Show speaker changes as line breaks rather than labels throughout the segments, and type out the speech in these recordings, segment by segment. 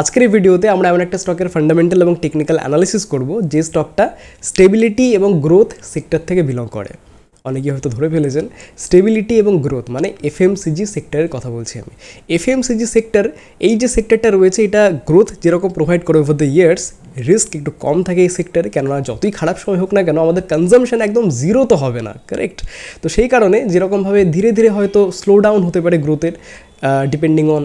আজকের এই ভিডিওতে আমরা এমন একটা স্টকের ফান্ডামেন্টাল এবং টেকনিক্যাল অ্যানালিসিস করব যে স্টকটা স্টেবিলিটি এবং গ্রোথ সেক্টর থেকে বিলং করে অনেকে হয়তো ধরে ফেলেছেন স্টেবিলিটি এবং গ্রোথ মানে এফএমসিজি সেক্টরের কথা বলছি আমি এফএমসিজি সেক্টর এই যে সেক্টরটা রয়েছে এটা গ্রোথ যেরকম প্রোভাইড করে ওভার দ্য ইয়ার্স রিস্ক একটু কম থাকে এই সেক্টরে কেননা যতই খারাপ সময় হোক না কেন আমাদের কনজামশন একদম জিরো তো হবে না কারেক্ট তো সেই কারণে যেরকমভাবে ধীরে ধীরে হয়তো স্লো ডাউন হতে পারে গ্রোথের ডিপেন্ডিং অন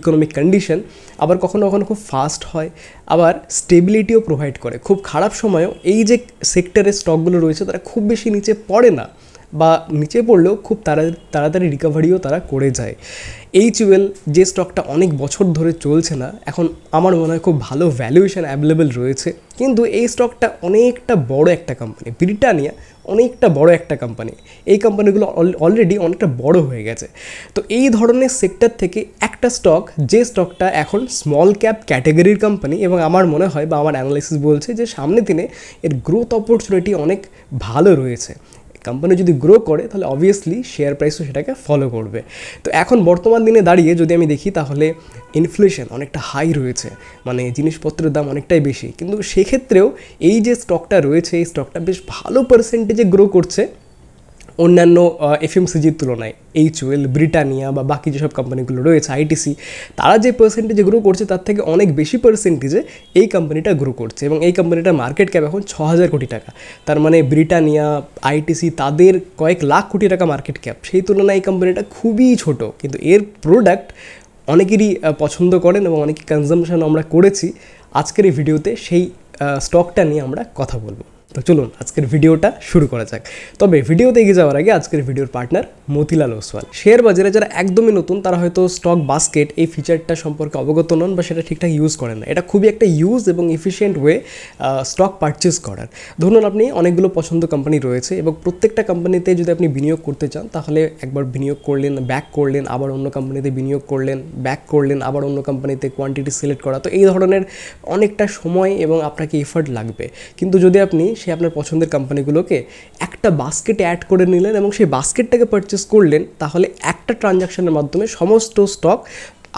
ইকোনমিক কন্ডিশন আবার কখনো কখনো খুব ফাস্ট হয় আবার স্টেবিলিটিও প্রোভাইড করে খুব খারাপ সময়েও এই যে সেক্টরের স্টকগুলো রয়েছে তারা খুব বেশি নিচে পড়ে না বা নিচে পড়লেও খুব তাড়াতাড়ি রিকভারিও তারা করে যায় এইচ ওয়েল যে স্টকটা অনেক বছর ধরে চলছে না এখন আমার মনে হয় খুব ভালো ভ্যালুয়েশন অ্যাভেলেবেল রয়েছে কিন্তু এই স্টকটা অনেকটা বড় একটা কোম্পানি ব্রিটানিয়া অনেকটা বড় একটা কোম্পানি এই কোম্পানিগুলো অলরেডি অনেকটা বড় হয়ে গেছে তো এই ধরনের সেক্টর থেকে একটা স্টক যে স্টকটা এখন স্মল ক্যাপ ক্যাটাগরির কোম্পানি এবং আমার মনে হয় বা আমার অ্যানালাইসিস বলছে যে সামনে দিনে এর গ্রোথ অপরচুনিটি অনেক ভালো রয়েছে কোম্পানি যদি গ্রো করে তাহলে অবভিয়াসলি শেয়ার প্রাইসও সেটাকে ফলো করবে তো এখন বর্তমান দিনে দাঁড়িয়ে যদি আমি দেখি তাহলে ইনফ্লেশন অনেকটা হাই রয়েছে মানে জিনিসপত্রের দাম অনেকটাই বেশি কিন্তু সেক্ষেত্রেও এই যে স্টকটা রয়েছে এই স্টকটা বেশ ভালো পার্সেন্টেজে গ্রো করছে অন্যান্য এফএমসিজির তুলনায় এইচওয়েল ব্রিটানিয়া বা বাকি যেসব কোম্পানিগুলো রয়েছে আইটিসি তারা যে পার্সেন্টেজে গ্রো করছে তার থেকে অনেক বেশি পার্সেন্টেজে এই কোম্পানিটা গ্রো করছে এবং এই কোম্পানিটার মার্কেট ক্যাপ এখন ছ হাজার কোটি টাকা তার মানে ব্রিটানিয়া আইটিসি তাদের কয়েক লাখ কোটি টাকা মার্কেট ক্যাপ সেই তুলনায় এই কোম্পানিটা খুবই ছোট কিন্তু এর প্রোডাক্ট অনেকেরই পছন্দ করেন এবং অনেকে কনজামশন আমরা করেছি আজকের এই ভিডিওতে সেই স্টকটা নিয়ে আমরা কথা বলবো তো চলুন আজকের ভিডিওটা শুরু করা যাক তবে ভিডিওতে এগিয়ে যাওয়ার আগে আজকের ভিডিওর পার্টনার মতিলাল ওসওয়াল শেয়ার বাজারে যারা একদমই নতুন তারা হয়তো স্টক বাস্কেট এই ফিচারটা সম্পর্কে অবগত নন বা সেটা ঠিকঠাক ইউজ করেন না এটা খুবই একটা ইউজ এবং এফিশিয়েন্ট ওয়ে স্টক পারচেস করার ধরুন আপনি অনেকগুলো পছন্দ কোম্পানি রয়েছে এবং প্রত্যেকটা কোম্পানিতে যদি আপনি বিনিয়োগ করতে চান তাহলে একবার বিনিয়োগ করলেন ব্যাক করলেন আবার অন্য কোম্পানিতে বিনিয়োগ করলেন ব্যাক করলেন আবার অন্য কোম্পানিতে কোয়ান্টিটি সিলেক্ট করা তো এই ধরনের অনেকটা সময় এবং আপনাকে এফার্ট লাগবে কিন্তু যদি আপনি সে আপনার পছন্দের কোম্পানিগুলোকে একটা বাস্কেটে অ্যাড করে নিলেন এবং সেই বাস্কেটটাকে পারচেস করলেন তাহলে একটা ট্রানজাকশনের মাধ্যমে সমস্ত স্টক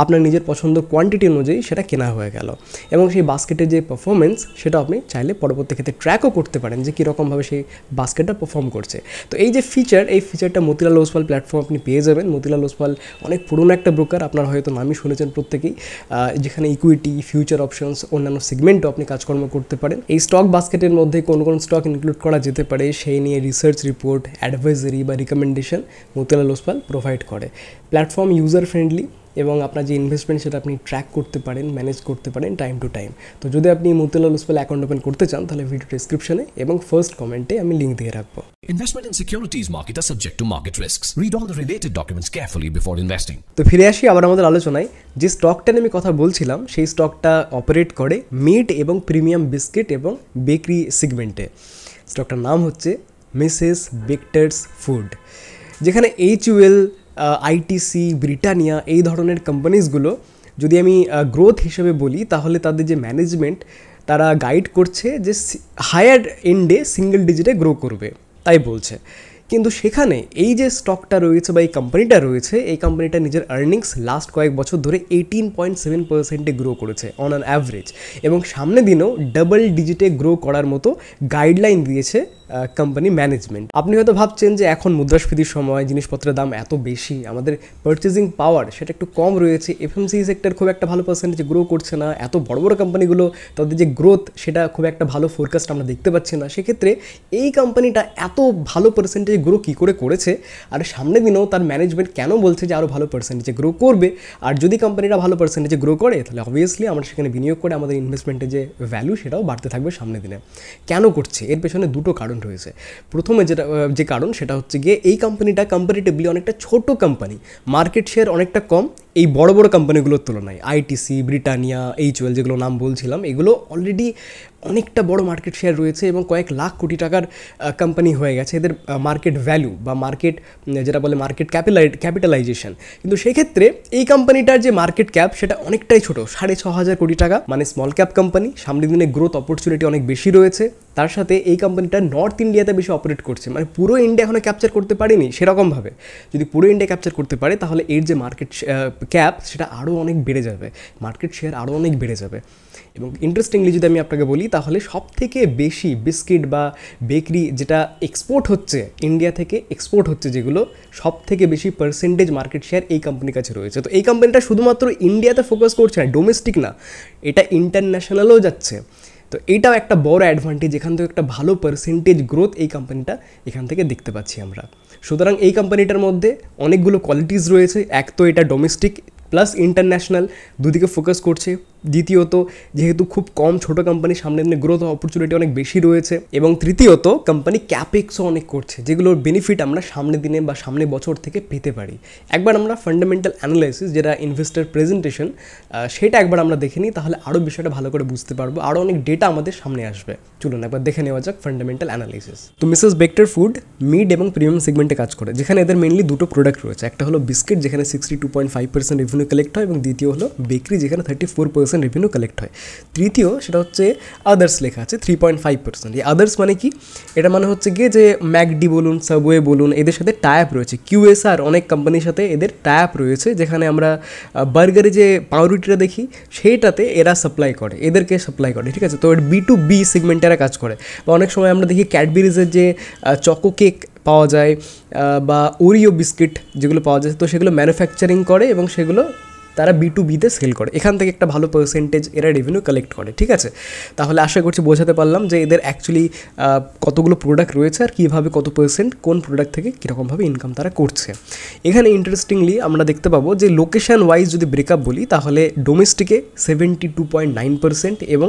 আপনার নিজের পছন্দ কোয়ান্টিটি অনুযায়ী সেটা কেনা হয়ে গেল এবং সেই বাস্কেটের যে পারফরমেন্স সেটা আপনি চাইলে পরবর্তী ক্ষেত্রে ট্র্যাকও করতে পারেন যে কীরকমভাবে সেই বাস্কেটটা পারফর্ম করছে তো এই যে ফিচার এই ফিচারটা মতিলাল ওসপাল প্ল্যাটফর্ম আপনি পেয়ে যাবেন মতিলাল ওসপাল অনেক পুরনো একটা ব্রোকার আপনার হয়তো নামই শুনেছেন প্রত্যেকেই যেখানে ইকুইটি ফিউচার অপশনস অন্যান্য সেগমেন্টও আপনি কাজকর্ম করতে পারেন এই স্টক বাস্কেটের মধ্যে কোন কোন স্টক ইনক্লুড করা যেতে পারে সেই নিয়ে রিসার্চ রিপোর্ট অ্যাডভাইজারি বা রিকমেন্ডেশন মতিলাল ওসপাল প্রোভাইড করে প্ল্যাটফর্ম ইউজার ফ্রেন্ডলি এবং আপনার যে ইনভেস্টমেন্ট সেটা আপনি ট্র্যাক করতে পারেন ম্যানেজ করতে পারেন টাইম টু টাইম তো যদি আপনি মুতুলাল উসফল অ্যাকাউন্ট ওপেন করতে চান তাহলে ভিডিও ডিসক্রিপশনে এবং ফার্স্ট কমেন্টে আমি লিঙ্ক দিয়ে রাখবো ইনভেস্টমেন্ট ইন সিকিউরিটিজ মার্কেট আর subject to market risk read all the related documents carefully before investing তো ফিরে আসি আবার আমাদের আলোচনায় যে স্টকটা নিয়ে আমি কথা বলছিলাম সেই স্টকটা অপারেট করে মিট এবং প্রিমিয়াম বিস্কিট এবং বেকারি সেগমেন্টে স্টকটার নাম হচ্ছে মিসেস বেক্টার্স ফুড যেখানে এইচ ইউএল আইটিসি ব্রিটানিয়া এই ধরনের কোম্পানিজগুলো যদি আমি গ্রোথ হিসেবে বলি তাহলে তাদের যে ম্যানেজমেন্ট তারা গাইড করছে যে হায়ার এন্ডে সিঙ্গেল ডিজিটে গ্রো করবে তাই বলছে কিন্তু সেখানে এই যে স্টকটা রয়েছে বা এই কোম্পানিটা রয়েছে এই কোম্পানিটা নিজের আর্নিংস লাস্ট কয়েক বছর ধরে এইটিন পয়েন্ট সেভেন পার্সেন্টে গ্রো করেছে অন অ্যান অ্যাভারেজ এবং সামনে দিনেও ডাবল ডিজিটে গ্রো করার মতো গাইডলাইন দিয়েছে কোম্পানি ম্যানেজমেন্ট আপনি হয়তো ভাবছেন যে এখন মুদ্রাস্ফীতির সময় জিনিসপত্রের দাম এত বেশি আমাদের পার্চেজিং পাওয়ার সেটা একটু কম রয়েছে এফএমসি সেক্টর খুব একটা ভালো পার্সেন্টেজ গ্রো করছে না এত বড় বড় কোম্পানিগুলো তাদের যে গ্রোথ সেটা খুব একটা ভালো ফোরকাস্ট আমরা দেখতে পাচ্ছি না সেক্ষেত্রে এই কোম্পানিটা এত ভালো পার্সেন্টেজ গ্রো কী করে করেছে আর সামনে দিনেও তার ম্যানেজমেন্ট কেন বলছে যে আরও ভালো পার্সেন্টেজে গ্রো করবে আর যদি কোম্পানিটা ভালো পার্সেন্টেজে গ্রো করে তাহলে অবভিয়াসলি আমরা সেখানে বিনিয়োগ করে আমাদের ইনভেস্টমেন্টের যে ভ্যালু সেটাও বাড়তে থাকবে সামনে দিনে কেন করছে এর পেছনে দুটো কারণ ডিফারেন্ট হয়েছে প্রথমে যেটা যে কারণ সেটা হচ্ছে গিয়ে এই কোম্পানিটা কম্পারিটিভলি অনেকটা ছোট কোম্পানি মার্কেট শেয়ার অনেকটা কম এই বড় বড় কোম্পানিগুলোর তুলনায় আইটিসি ব্রিটানিয়া এইচওয়েল যেগুলো নাম বলছিলাম এগুলো অলরেডি অনেকটা বড় মার্কেট শেয়ার রয়েছে এবং কয়েক লাখ কোটি টাকার কোম্পানি হয়ে গেছে এদের মার্কেট ভ্যালু বা মার্কেট যেটা বলে মার্কেট ক্যাপিটালাই ক্যাপিটালাইজেশন কিন্তু সেক্ষেত্রে এই কোম্পানিটার যে মার্কেট ক্যাপ সেটা অনেকটাই ছোট সাড়ে ছ হাজার কোটি টাকা মানে স্মল ক্যাপ কোম্পানি সামনের দিনে গ্রোথ অপরচুনিটি অনেক বেশি রয়েছে তার সাথে এই কোম্পানিটা নর্থ ইন্ডিয়াতে বেশি অপারেট করছে মানে পুরো ইন্ডিয়া এখনও ক্যাপচার করতে পারেনি সেরকমভাবে যদি পুরো ইন্ডিয়া ক্যাপচার করতে পারে তাহলে এর যে মার্কেট ক্যাপ সেটা আরও অনেক বেড়ে যাবে মার্কেট শেয়ার আরও অনেক বেড়ে যাবে এবং ইন্টারেস্টিংলি যদি আমি আপনাকে বলি তাহলে সব থেকে বেশি বিস্কিট বা বেকারি যেটা এক্সপোর্ট হচ্ছে ইন্ডিয়া থেকে এক্সপোর্ট হচ্ছে যেগুলো সব থেকে বেশি পার্সেন্টেজ মার্কেট শেয়ার এই কোম্পানির কাছে রয়েছে তো এই কোম্পানিটা শুধুমাত্র ইন্ডিয়াতে ফোকাস করছে না ডোমেস্টিক না এটা ইন্টারন্যাশনালও যাচ্ছে তো এটাও একটা বড় অ্যাডভান্টেজ এখান থেকে একটা ভালো পার্সেন্টেজ গ্রোথ এই কোম্পানিটা এখান থেকে দেখতে পাচ্ছি আমরা সুতরাং এই কোম্পানিটার মধ্যে অনেকগুলো কোয়ালিটিস রয়েছে এক তো এটা ডোমেস্টিক প্লাস ইন্টারন্যাশনাল দুদিকে ফোকাস করছে দ্বিতীয়ত যেহেতু খুব কম ছোট কোম্পানির সামনে দিনে গ্রোথ অপরচুনিটি অনেক বেশি রয়েছে এবং তৃতীয়ত কোম্পানি ক্যাপেক্সও অনেক করছে যেগুলোর বেনিফিট আমরা সামনের দিনে বা সামনে বছর থেকে পেতে পারি একবার আমরা ফান্ডামেন্টাল অ্যানালাইসিস যেটা ইনভেস্টার প্রেজেন্টেশন সেটা একবার আমরা দেখে নিই তাহলে আরও বিষয়টা ভালো করে বুঝতে পারবো আরও অনেক ডেটা আমাদের সামনে আসবে চলুন একবার দেখে নেওয়া যাক ফান্ডামেন্টাল অ্যানালাইসিস তো মিসেস বেক্টার ফুড মিড এবং প্রিমিয়াম সেগমেন্টে কাজ করে যেখানে এদের মেনলি দুটো প্রোডাক্ট রয়েছে একটা হলো বিস্কিট যেখানে sixty two point five percent revenue collect হয় এবং দ্বিতীয় হলো বেকরি যেখানে thirty four percent percent revenue collect হয় তৃতীয় সেটা হচ্ছে আদার্স লেখা আছে থ্রি পয়েন্ট ফাইভ পার্সেন্ট এই আদার্স মানে কি এটা মানে হচ্ছে গিয়ে যে ম্যাকডি বলুন সাবওয়ে বলুন এদের সাথে টায়াপ রয়েছে কিউএসআর অনেক কোম্পানির সাথে এদের টায়াপ রয়েছে যেখানে আমরা বার্গারে যে পাউরুটিটা দেখি সেইটাতে এরা সাপ্লাই করে এদেরকে সাপ্লাই করে ঠিক আছে তো এর বি টু বি সেগমেন্টে এরা কাজ করে বা অনেক সময় আমরা দেখি ক্যাডবেরিজের যে চকো কেক পাওয়া যায় বা ওরিও বিস্কিট যেগুলো পাওয়া যায় তো সেগুলো ম্যানুফ্যাকচারিং করে এবং সেগুলো তারা বি টু বিতে সেল করে এখান থেকে একটা ভালো পার্সেন্টেজ এরা রেভিনিউ কালেক্ট করে ঠিক আছে তাহলে আশা করছি বোঝাতে পারলাম যে এদের অ্যাকচুয়ালি কতগুলো প্রোডাক্ট রয়েছে আর কীভাবে কত পার্সেন্ট কোন প্রোডাক্ট থেকে কীরকমভাবে ইনকাম তারা করছে এখানে ইন্টারেস্টিংলি আমরা দেখতে পাবো যে লোকেশান ওয়াইজ যদি ব্রেকআপ বলি তাহলে ডোমেস্টিকে seventy two point nine percent এবং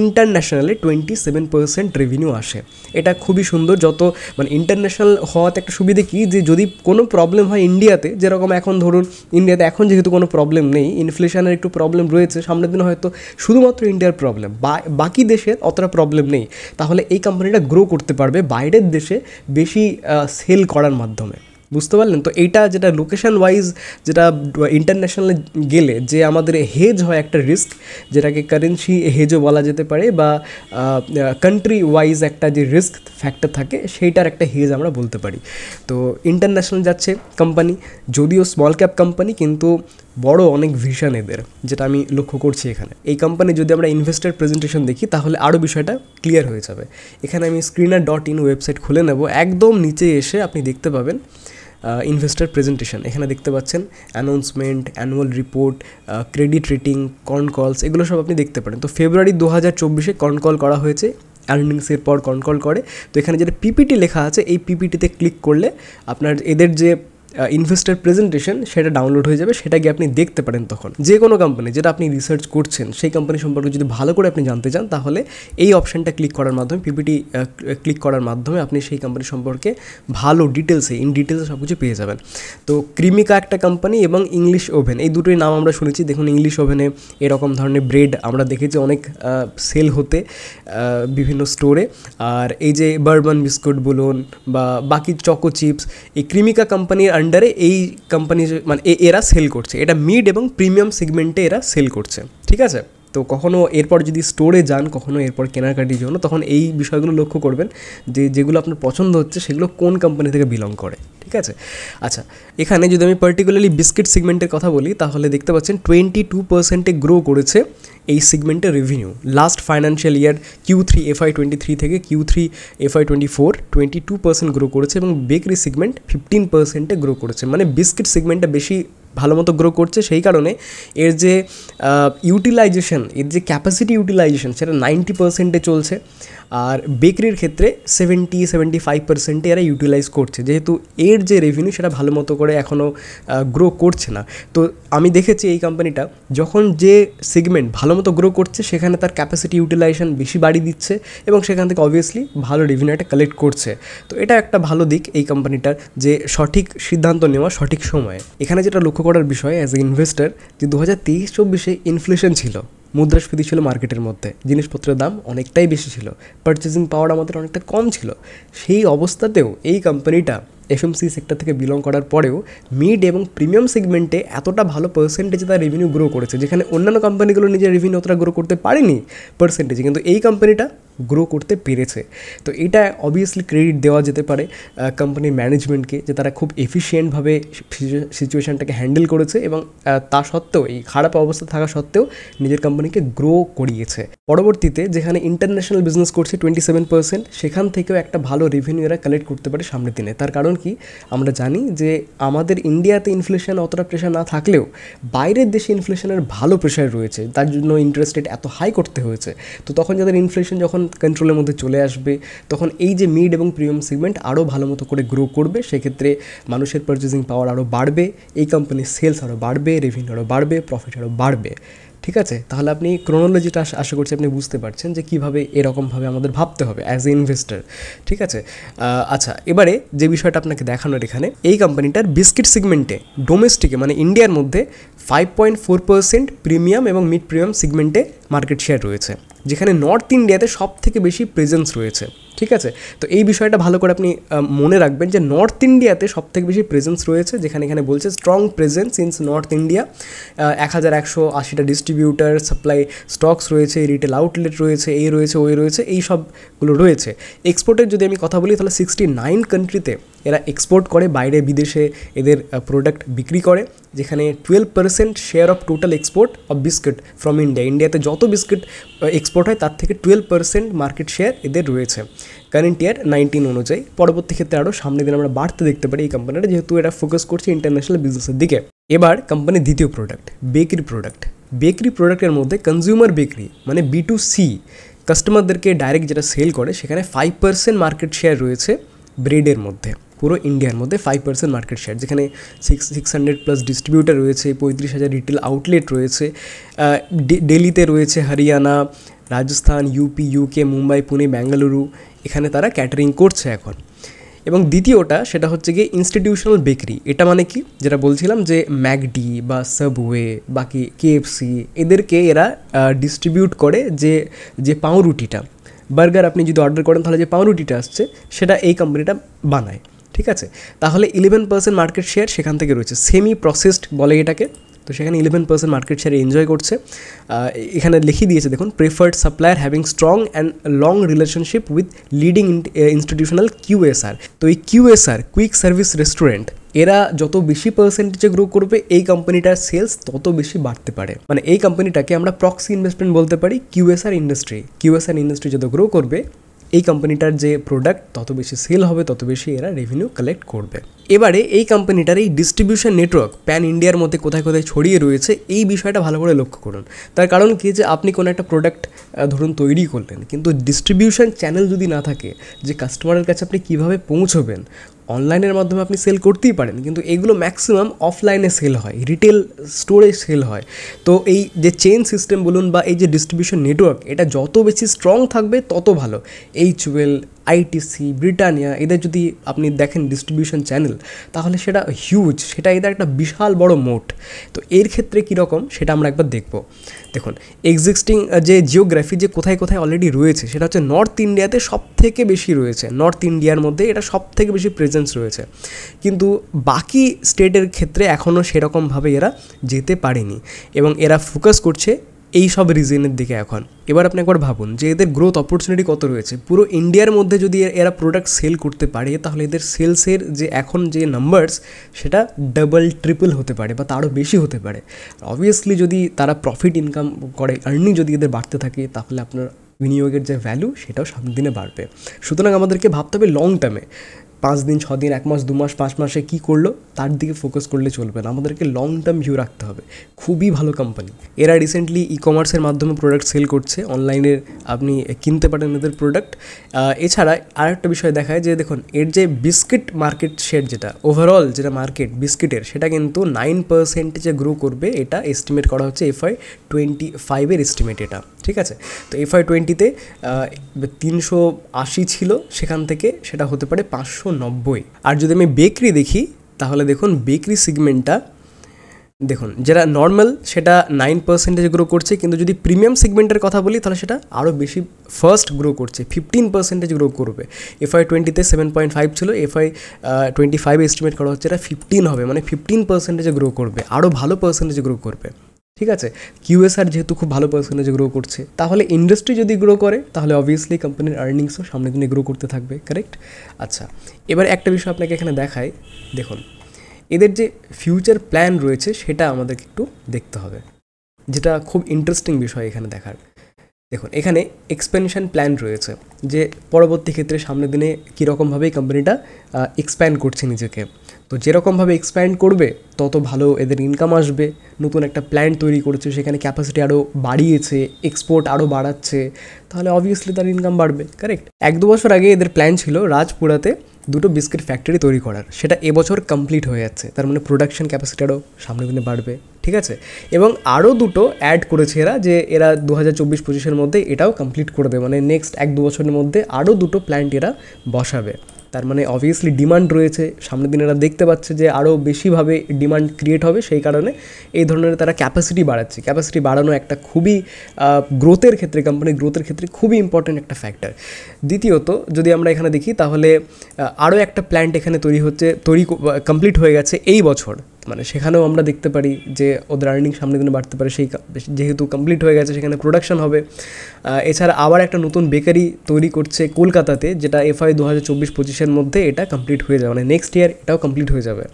ইন্টারন্যাশনালে টোয়েন্টি সেভেন পার্সেন্ট রেভিনিউ আসে এটা খুবই সুন্দর যত মানে ইন্টারন্যাশনাল হওয়াতে একটা সুবিধে কী যে যদি কোনো প্রবলেম হয় ইন্ডিয়াতে যেরকম এখন ধরুন ইন্ডিয়াতে এখন যেহেতু কোনো প্রবলেম নেই ইনফ্লেশনের একটু প্রবলেম রয়েছে সামনের দিনে হয়তো শুধুমাত্র ইন্ডিয়ার প্রবলেম বাকি দেশের অতটা প্রবলেম নেই তাহলে এই কোম্পানিটা গ্রো করতে পারবে বাইরের দেশে বেশি সেল করার মাধ্যমে বুঝতে পারলেন তো এইটা যেটা লোকেশান ওয়াইজ যেটা ইন্টারন্যাশনালে গেলে যে আমাদের হেজ হয় একটা রিস্ক যেটাকে কারেন্সি হেজও বলা যেতে পারে বা কান্ট্রি ওয়াইজ একটা যে রিস্ক ফ্যাক্টর থাকে সেইটার একটা হেজ আমরা বলতে পারি তো ইন্টারন্যাশনাল যাচ্ছে কোম্পানি যদিও স্মল ক্যাপ কোম্পানি কিন্তু বড় অনেক ভিশন এদের যেটা আমি লক্ষ্য করছি এখানে এই কোম্পানি যদি আমরা ইনভেস্টার প্রেজেন্টেশন দেখি তাহলে আরও বিষয়টা ক্লিয়ার হয়ে যাবে এখানে আমি স্ক্রিনার ডট ইন ওয়েবসাইট খুলে নেব একদম নিচে এসে আপনি দেখতে পাবেন ইনভেস্টার প্রেজেন্টেশন এখানে দেখতে পাচ্ছেন announcement annual report credit rating con calls এগুলো সব আপনি দেখতে পারেন তো ফেব্রুয়ারি দু হাজার চব্বিশে কর্ন কল করা হয়েছে আর্নিংসের পর কন্ট্রোল করে তো এখানে যেটা পিপিটি লেখা আছে এই পিপিটিতে ক্লিক করলে আপনার এদের যে ইনভেস্টার প্রেজেন্টেশন সেটা ডাউনলোড হয়ে যাবে সেটা গিয়ে আপনি দেখতে পারেন তখন যে কোনো কোম্পানি যেটা আপনি রিসার্চ করছেন সেই কোম্পানি সম্পর্কে যদি ভালো করে আপনি জানতে চান তাহলে এই অপশানটা ক্লিক করার মাধ্যমে পিপিটি ক্লিক করার মাধ্যমে আপনি সেই কোম্পানি সম্পর্কে ভালো ডিটেলসে ইন ডিটেলসে সব কিছু পেয়ে যাবেন তো ক্রিমিকা একটা কোম্পানি এবং ইংলিশ ওভেন এই দুটোই নাম আমরা শুনেছি দেখুন ইংলিশ ওভেনে এরকম ধরনের ব্রেড আমরা দেখেছি অনেক সেল হতে বিভিন্ন স্টোরে আর এই যে বার্বন বিস্কুট বলুন বা বাকি চকো চিপস এই ক্রিমিকা কোম্পানির আন্ডারে এই কোম্পানি মানে এরা সেল করছে এটা মিড এবং প্রিমিয়াম সেগমেন্টে এরা সেল করছে ঠিক আছে তো কখনও এরপর যদি স্টোরে যান কখনও এরপর কেনাকাটির জন্য তখন এই বিষয়গুলো লক্ষ্য করবেন যে যেগুলো আপনার পছন্দ হচ্ছে সেগুলো কোন কোম্পানি থেকে বিলং করে ঠিক আছে আচ্ছা এখানে যদি আমি পার্টিকুলারলি বিস্কিট সিগমেন্টের কথা বলি তাহলে দেখতে পাচ্ছেন টোয়েন্টি টু পার্সেন্টে গ্রো করেছে এই সিগমেন্টের revenue last financial year Q three FY twenty three থেকে Q three FY twenty four twenty two percent grow করেছে এবং বেকারি সিগমেন্ট ফিফটিন পার্সেন্টে গ্রো করেছে মানে বিস্কিট সিগমেন্টটা বেশি ভালো মতো গ্রো করছে সেই কারণে এর যে ইউটিলাইজেশন এর যে ক্যাপাসিটি ইউটিলাইজেশন সেটা নাইনটি পার্সেন্টে চলছে আর বেকারির ক্ষেত্রে সেভেন্টি সেভেন্টি ফাইভ পার্সেন্টে এরা ইউটিলাইজ করছে যেহেতু এর যে রেভিনিউ সেটা ভালো মতো করে এখনও গ্রো করছে না তো আমি দেখেছি এই কোম্পানিটা যখন যে সেগমেন্ট ভালো মতো গ্রো করছে সেখানে তার ক্যাপাসিটি ইউটিলাইজেশন বেশি বাড়িয়ে দিচ্ছে এবং সেখান থেকে অবভিয়াসলি ভালো রেভিনিউ একটা কালেক্ট করছে তো এটা একটা ভালো দিক এই কোম্পানিটার যে সঠিক সিদ্ধান্ত নেওয়া সঠিক সময়ে এখানে যেটা লক্ষ্য করার বিষয় অ্যাজ এ ইনভেস্টার যে দু হাজার তেইশ চব্বিশে ইনফ্লেশন ছিল মুদ্রাস্ফীতি ছিল মার্কেটের মধ্যে জিনিসপত্রের দাম অনেকটাই বেশি ছিল পারচেজিং পাওয়ার আমাদের অনেকটা কম ছিল সেই অবস্থাতেও এই কোম্পানিটা সি সেক্টর থেকে বিলং করার পরেও মিড এবং প্রিমিয়াম সেগমেন্টে এতটা ভালো পার্সেন্টেজে তার রেভিনিউ গ্রো করেছে যেখানে অন্যান্য কোম্পানিগুলো নিজের রেভিনিউ অতটা গ্রো করতে পারেনি পার্সেন্টেজে কিন্তু এই কোম্পানিটা গ্রো করতে পেরেছে তো এটা অবভিয়াসলি ক্রেডিট দেওয়া যেতে পারে কোম্পানির ম্যানেজমেন্টকে যে তারা খুব এফিসিয়েন্টভাবে সিচুয়েশানটাকে হ্যান্ডেল করেছে এবং তা সত্ত্বেও এই খারাপ অবস্থা থাকা সত্ত্বেও নিজের কোম্পানিকে গ্রো করিয়েছে পরবর্তীতে যেখানে ইন্টারন্যাশনাল বিজনেস করছে টোয়েন্টি সেভেন পার্সেন্ট সেখান থেকেও একটা ভালো রেভিনিউ এরা কালেক্ট করতে পারে সামনের দিনে তার কারণ কি আমরা জানি যে আমাদের ইন্ডিয়াতে ইনফ্লেশন অতটা প্রেশার না থাকলেও বাইরের দেশে ইনফ্লেশনের ভালো প্রেশার রয়েছে তার জন্য ইন্টারেস্ট রেট এত হাই করতে হয়েছে তো তখন যাদের ইনফ্লেশন যখন কন্ট্রোলের মধ্যে চলে আসবে তখন এই যে মিড এবং প্রিমিয়াম সেগমেন্ট আরও ভালো মতো করে গ্রো করবে সেক্ষেত্রে মানুষের পারচেজিং পাওয়ার আরও বাড়বে এই কোম্পানির সেলস আরও বাড়বে রেভিনিউ আরও বাড়বে প্রফিট আরও বাড়বে ঠিক আছে তাহলে আপনি ক্রোনোলজিটা আশা করছি আপনি বুঝতে পারছেন যে কীভাবে এরকমভাবে আমাদের ভাবতে হবে অ্যাজ এ ইনভেস্টার ঠিক আছে আচ্ছা এবারে যে বিষয়টা আপনাকে দেখানোর এখানে এই কোম্পানিটার বিস্কিট সেগমেন্টে ডোমেস্টিকে মানে ইন্ডিয়ার মধ্যে five point four percent premium এবং মিড প্রিমিয়াম সিগমেন্টে মার্কেট শেয়ার রয়েছে যেখানে নর্থ ইন্ডিয়াতে সব থেকে বেশি প্রেজেন্স রয়েছে ঠিক আছে তো এই বিষয়টা ভালো করে আপনি মনে রাখবেন যে নর্থ ইন্ডিয়াতে সব থেকে বেশি প্রেজেন্স রয়েছে যেখানে এখানে বলছে strong presence in North India এক হাজার একশো আশিটা ডিস্ট্রিবিউটার সাপ্লাই স্টকস রয়েছে রিটেল আউটলেট রয়েছে এই রয়েছে ওই রয়েছে এই সবগুলো রয়েছে এক্সপোর্টের যদি আমি কথা বলি তাহলে সিক্সটি নাইন কান্ট্রিতে এরা এক্সপোর্ট করে বাইরে বিদেশে এদের প্রোডাক্ট বিক্রি করে যেখানে twelve percent percent share of total export of biscuit from India ইন্ডিয়াতে যত বিস্কিট এক্সপোর্ট হয় তার থেকে টুয়েলভ পার্সেন্ট মার্কেট শেয়ার এদের রয়েছে কারেন্ট ইয়ার নাইনটিন অনুযায়ী পরবর্তী ক্ষেত্রে আরও সামনের দিন আমরা বাড়তে দেখতে পারি এই কোম্পানিটা যেহেতু এটা ফোকাস করছে ইন্টারন্যাশনাল বিজনেসের দিকে এবার কোম্পানির দ্বিতীয় প্রোডাক্ট বেকারি প্রোডাক্ট বেকারি প্রোডাক্টের মধ্যে কনজিউমার বেকারি মানে বি টু সি কাস্টমারদেরকে ডাইরেক্ট যেটা সেল করে সেখানে ফাইভ পার্সেন্ট মার্কেট শেয়ার রয়েছে ব্রেডের মধ্যে পুরো ইন্ডিয়ার মধ্যে ফাইভ পার্সেন্ট মার্কেট শেয়ার যেখানে six six hundred plus distributor রয়েছে পঁয়ত্রিশ হাজার রিটেল আউটলেট রয়েছে ডেলিতে রয়েছে হরিয়ানা রাজস্থান ইউপি ইউকে মুম্বাই পুনে ব্যাঙ্গালুরু এখানে তারা ক্যাটারিং করছে এখন এবং দ্বিতীয়টা সেটা হচ্ছে গিয়ে ইনস্টিটিউশনাল বেকারি এটা মানে কি যেটা বলছিলাম যে ম্যাকডি বা সাবওয়ে বাকি কেএফসি এদেরকে এরা ডিস্ট্রিবিউট করে যে যে পাউরুটিটা বার্গার আপনি যদি অর্ডার করেন তাহলে যে পাউরুটিটা আসছে সেটা এই কোম্পানিটা বানায় ঠিক আছে তাহলে ইলেভেন পার্সেন্ট মার্কেট শেয়ার সেখান থেকে রয়েছে সেমি প্রসেসড বলে এটাকে তো সেখানে eleven percent market share enjoy করছে এখানে লিখিয়ে দিয়েছে দেখুন preferred supplier having strong and long relationship with leading institutional QSR তো এই কিউএসআর কুইক সার্ভিস রেস্টুরেন্ট এরা যত বেশি পার্সেন্টেজে গ্রো করবে এই কোম্পানিটার সেলস তত বেশি বাড়তে পারে মানে এই কোম্পানিটাকে আমরা প্রক্সি ইনভেস্টমেন্ট বলতে পারি কিউএসআর ইন্ডাস্ট্রি কিউএসআর ইন্ডাস্ট্রি যত গ্রো করবে এই কোম্পানিটার যে প্রোডাক্ট তত বেশি সেল হবে তত বেশি এরা রেভিনিউ কালেক্ট করবে এবারে এই কোম্পানিটার এই ডিস্ট্রিবিউশন নেটওয়ার্ক প্যান ইন্ডিয়ার মধ্যে কোথায় কোথায় ছড়িয়ে রয়েছে এই বিষয়টা ভালো করে লক্ষ্য করুন তার কারণ কি যে আপনি কোনো একটা প্রোডাক্ট ধরুন তৈরি করলেন কিন্তু ডিস্ট্রিবিউশন চ্যানেল যদি না থাকে যে কাস্টমারের কাছে আপনি কীভাবে পৌঁছবেন অনলাইনের মাধ্যমে আপনি সেল করতেই পারেন কিন্তু এগুলো ম্যাক্সিমাম অফলাইনে সেল হয় রিটেল স্টোরে সেল হয় তো এই যে চেন সিস্টেম বলুন বা এই যে ডিস্ট্রিবিউশন নেটওয়ার্ক এটা যত বেশি স্ট্রং থাকবে তত ভালো এইচ ওয়েল আইটিসি ব্রিটানিয়া এদের যদি আপনি দেখেন ডিস্ট্রিবিউশন চ্যানেল তাহলে সেটা হিউজ সেটা এদের একটা বিশাল বড় মোট তো এর ক্ষেত্রে কীরকম সেটা আমরা একবার দেখব দেখুন এক্সিস্টিং যে জিওগ্রাফি যে কোথায় কোথায় অলরেডি রয়েছে সেটা হচ্ছে নর্থ ইন্ডিয়াতে সব থেকে বেশি রয়েছে নর্থ ইন্ডিয়ার মধ্যে এটা সব থেকে বেশি প্রেজেন্স রয়েছে কিন্তু বাকি স্টেটের ক্ষেত্রে এখনও সেরকমভাবে এরা যেতে পারেনি এবং এরা ফোকাস করছে এই সব রিজনের দিকে এখন এবার আপনি একবার ভাবুন যে এদের গ্রোথ অপরচুনিটি কত রয়েছে পুরো ইন্ডিয়ার মধ্যে যদি এরা প্রোডাক্ট সেল করতে পারে তাহলে এদের সেলসের যে এখন যে নাম্বারস সেটা ডাবল ট্রিপল হতে পারে বা তারও বেশি হতে পারে অবভিয়াসলি যদি তারা প্রফিট ইনকাম করে আর্নিং যদি এদের বাড়তে থাকে তাহলে আপনার বিনিয়োগের যে ভ্যালু সেটাও সামনে দিনে বাড়বে সুতরাং আমাদেরকে ভাবতে হবে লং টার্মে পাঁচ দিন ছ দিন এক মাস দু মাস পাঁচ মাসে কী করলো তার দিকে ফোকাস করলে চলবে না আমাদেরকে লং টার্ম ভিউ রাখতে হবে খুবই ভালো কোম্পানি এরা রিসেন্টলি ই কমার্সের মাধ্যমে প্রোডাক্ট সেল করছে অনলাইনে আপনি কিনতে পারেন এদের প্রোডাক্ট এছাড়া আর একটা বিষয় দেখায় যে দেখুন এর যে বিস্কিট মার্কেট শেয়ার যেটা ওভারঅল যেটা মার্কেট বিস্কিটের সেটা কিন্তু নাইন পার্সেন্টেজে গ্রো করবে এটা এস্টিমেট করা হচ্ছে এফআই টোয়েন্টি ফাইভের এস্টিমেট এটা ঠিক আছে তো এফ আই টোয়েন্টিতে তিনশো আশি ছিল সেখান থেকে সেটা হতে পারে পাঁচশো নব্বই আর যদি আমি বেকারি দেখি তাহলে দেখুন বেকরি সিগমেন্টটা দেখুন যেটা নর্মাল সেটা নাইন পার্সেন্টেজ গ্রো করছে কিন্তু যদি প্রিমিয়াম সেগমেন্টের কথা বলি তাহলে সেটা আরও বেশি ফার্স্ট গ্রো করছে ফিফটিন পার্সেন্টেজ গ্রো করবে এফ আই টোয়েন্টিতে সেভেন পয়েন্ট ফাইভ ছিল F Y twenty five estimate করা হচ্ছে এটা ফিফটিন হবে মানে ফিফটিন পার্সেন্টেজে গ্রো করবে আরও ভালো পার্সেন্টেজে গ্রো করবে ঠিক আছে কিউএসআর যেহেতু খুব ভালো পার্সেন্টেজ গ্রো করছে তাহলে ইন্ডাস্ট্রি যদি গ্রো করে তাহলে অবভিয়াসলি কোম্পানির আর্নিংসও সামনের দিনে গ্রো করতে থাকবে কারেক্ট আচ্ছা এবার একটা বিষয় আপনাকে এখানে দেখায় দেখুন এদের যে ফিউচার প্ল্যান রয়েছে সেটা আমাদেরকে একটু দেখতে হবে যেটা খুব ইন্টারেস্টিং বিষয় এখানে দেখার দেখুন এখানে এক্সপেনশন প্ল্যান রয়েছে যে পরবর্তী ক্ষেত্রে সামনের দিনে কীরকমভাবেই কোম্পানিটা এক্সপ্যান্ড করছে নিজেকে তো যেরকমভাবে এক্সপ্যান্ড করবে তত ভালো এদের ইনকাম আসবে নতুন একটা প্ল্যান তৈরি করেছে সেখানে ক্যাপাসিটি আরও বাড়িয়েছে এক্সপোর্ট আরও বাড়াচ্ছে তাহলে অবভিয়াসলি তার ইনকাম বাড়বে কারেক্ট এক দু বছর আগে এদের প্ল্যান ছিল রাজপুরাতে দুটো বিস্কিট ফ্যাক্টরি তৈরি করার সেটা এবছর কমপ্লিট হয়ে যাচ্ছে তার মানে প্রোডাকশন ক্যাপাসিটি আরও সামনে দিনে বাড়বে ঠিক আছে এবং আরও দুটো অ্যাড করেছে এরা যে এরা দু হাজার চব্বিশ পঁচিশের মধ্যে এটাও কমপ্লিট করে দেবে মানে নেক্সট এক দু বছরের মধ্যে আরও দুটো প্ল্যান্ট এরা বসাবে তার মানে অবভিয়াসলি ডিমান্ড রয়েছে সামনের দিন এরা দেখতে পাচ্ছে যে আরও বেশিভাবে ডিমান্ড ক্রিয়েট হবে সেই কারণে এই ধরনের তারা ক্যাপাসিটি বাড়াচ্ছে ক্যাপাসিটি বাড়ানো একটা খুবই গ্রোথের ক্ষেত্রে কোম্পানির গ্রোথের ক্ষেত্রে খুবই ইম্পর্ট্যান্ট একটা ফ্যাক্টর দ্বিতীয়ত যদি আমরা এখানে দেখি তাহলে আরও একটা প্ল্যান্ট এখানে তৈরি হচ্ছে তৈরি কমপ্লিট হয়ে গেছে এই বছর মানে সেখানেও আমরা দেখতে পারি যে ওদের আর্নিং সামনের দিনে বাড়তে পারে সেই যেহেতু কমপ্লিট হয়ে গেছে সেখানে প্রোডাকশন হবে এছাড়া আবার একটা নতুন বেকারি তৈরি করছে কলকাতাতে যেটা এফআই দু হাজার চব্বিশ পঁচিশের মধ্যে এটা কমপ্লিট হয়ে যাবে মানে নেক্সট ইয়ার এটাও কমপ্লিট হয়ে যাবে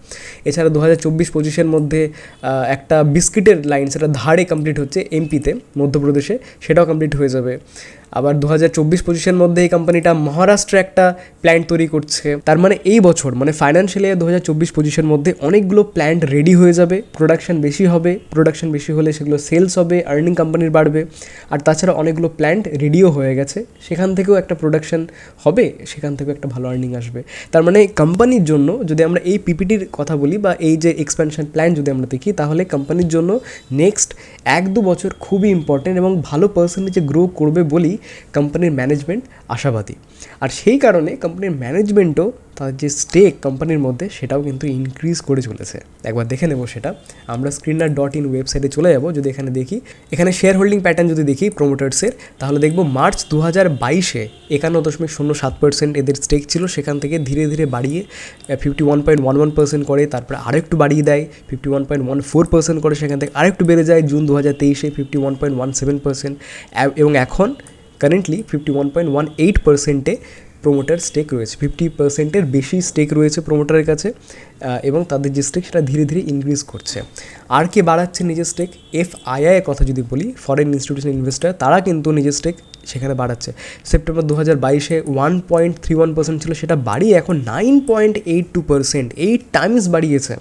এছাড়া দু হাজার চব্বিশ পঁচিশের মধ্যে একটা বিস্কিটের লাইন সেটা ধারে কমপ্লিট হচ্ছে এমপিতে মধ্যপ্রদেশে সেটাও কমপ্লিট হয়ে যাবে আবার দু হাজার চব্বিশ পঁচিশের মধ্যে এই কোম্পানিটা মহারাষ্ট্রে একটা প্ল্যান্ট তৈরি করছে তার মানে এই বছর মানে ফাইন্যান্সিয়াল ইয়ার দু হাজার চব্বিশ পঁচিশের মধ্যে অনেকগুলো প্ল্যান্ট রেডি হয়ে যাবে প্রোডাকশন বেশি হবে প্রোডাকশন বেশি হলে সেগুলো সেলস হবে আর্নিং কোম্পানির বাড়বে আর তাছাড়া অনেকগুলো প্ল্যান্ট রেডিও হয়ে গেছে সেখান থেকেও একটা প্রোডাকশন হবে সেখান থেকেও একটা ভালো আর্নিং আসবে তার মানে কোম্পানির জন্য যদি আমরা এই পিপিটির কথা বলি বা এই যে এক্সপ্যানশন প্ল্যান যদি আমরা দেখি তাহলে কোম্পানির জন্য নেক্সট এক দু বছর খুবই ইম্পর্টেন্ট এবং ভালো পার্সেন্টেজে গ্রো করবে বলেই কোম্পানির ম্যানেজমেন্ট আশাবাদী আর সেই কারণে কোম্পানির ম্যানেজমেন্টও তার যে স্টেক কোম্পানির মধ্যে সেটাও কিন্তু ইনক্রিজ করে চলেছে একবার দেখে নেব সেটা আমরা স্ক্রিনার ডট ইন ওয়েবসাইটে চলে যাব যদি এখানে দেখি এখানে শেয়ার হোল্ডিং প্যাটার্ন যদি দেখি প্রোমোটার্সের তাহলে দেখব মার্চ দু হাজার বাইশে একান্ন দশমিক শূন্য সাত পার্সেন্ট এদের স্টেক ছিল সেখান থেকে ধীরে ধীরে বাড়িয়ে fifty one point one one percent করে তারপরে আরেকটু বাড়িয়ে দেয় fifty one point one four percent করে সেখান থেকে আরেকটু বেড়ে যায় জুন দু হাজার তেইশে fifty one point one seven percent এবং এখন currently fifty one point one eight পার্সেন্টে প্রোমোটার স্টেক রয়েছে ফিফটি পার্সেন্টের বেশি স্টেক রয়েছে প্রোমোটারের কাছে এবং তাদের যে স্টেক সেটা ধীরে ধীরে ইনক্রিজ করছে আর কে বাড়াচ্ছে নিজের স্টেক এফ আইআইয়ের কথা যদি বলি ফরেন ইনস্টিটিউশন ইনভেস্টার তারা কিন্তু নিজের স্টেক সেখানে বাড়াচ্ছে সেপ্টেম্বর দু হাজার বাইশে one point three one percent ছিল সেটা বাড়িয়ে এখন nine point eight two percent eight times বাড়িয়েছে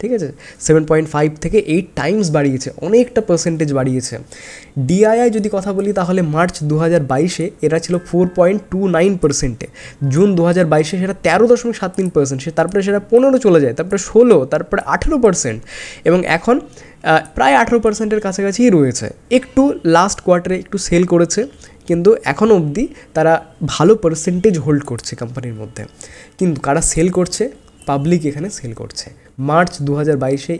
ঠিক আছে সেভেন পয়েন্ট ফাইভ থেকে এইট টাইমস বাড়িয়েছে অনেকটা পার্সেন্টেজ বাড়িয়েছে ডিআইআই যদি কথা বলি তাহলে মার্চ দু হাজার বাইশে এরা ছিল ফোর পয়েন্ট টু নাইন পার্সেন্টে জুন দু হাজার বাইশে সেটা তেরো দশমিক সাত তিন পার্সেন্ট সে তারপরে সেটা পনেরো চলে যায় তারপরে ষোলো তারপরে আঠেরো পার্সেন্ট এবং এখন প্রায় আঠেরো পার্সেন্টের কাছাকাছি রয়েছে একটু লাস্ট কোয়ার্টারে একটু সেল করেছে কিন্তু এখন অবধি তারা ভালো পার্সেন্টেজ হোল্ড করছে কোম্পানির মধ্যে কিন্তু কারা সেল করছে পাবলিক এখানে সেল করছে মার্চ দু হাজার বাইশে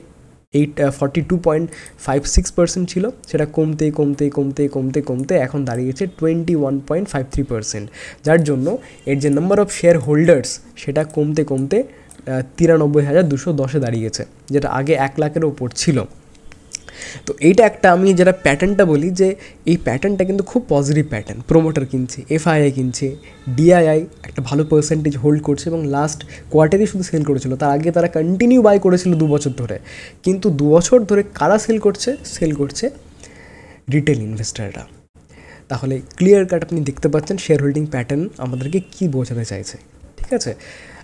eight forty two point five six percent ছিল সেটা কমতে কমতে কমতে কমতে কমতে এখন দাঁড়িয়েছে twenty one point five three percent যার জন্য এর যে নাম্বার অফ শেয়ার হোল্ডার্স সেটা কমতে কমতে uh, তিরানব্বই হাজার দুশো দশে দাঁড়িয়েছে যেটা আগে এক লাখের ওপর ছিল তো এইটা একটা আমি যেটা প্যাটার্নটা বলি যে এই প্যাটার্নটা কিন্তু খুব পজিটিভ প্যাটার্ন প্রোমোটার কিনছে এফআইআই কিনছে ডিআইআই একটা ভালো পার্সেন্টেজ হোল্ড করছে এবং লাস্ট কোয়ার্টারে শুধু সেল করেছিল তার আগে তারা কন্টিনিউ বাই করেছিল দু বছর ধরে কিন্তু দু বছর ধরে কারা সেল করছে সেল করছে রিটেল ইনভেস্টাররা তাহলে ক্লিয়ার কাট আপনি দেখতে পাচ্ছেন শেয়ার হোল্ডিং প্যাটার্ন আমাদেরকে কী বোঝাতে চাইছে ঠিক আছে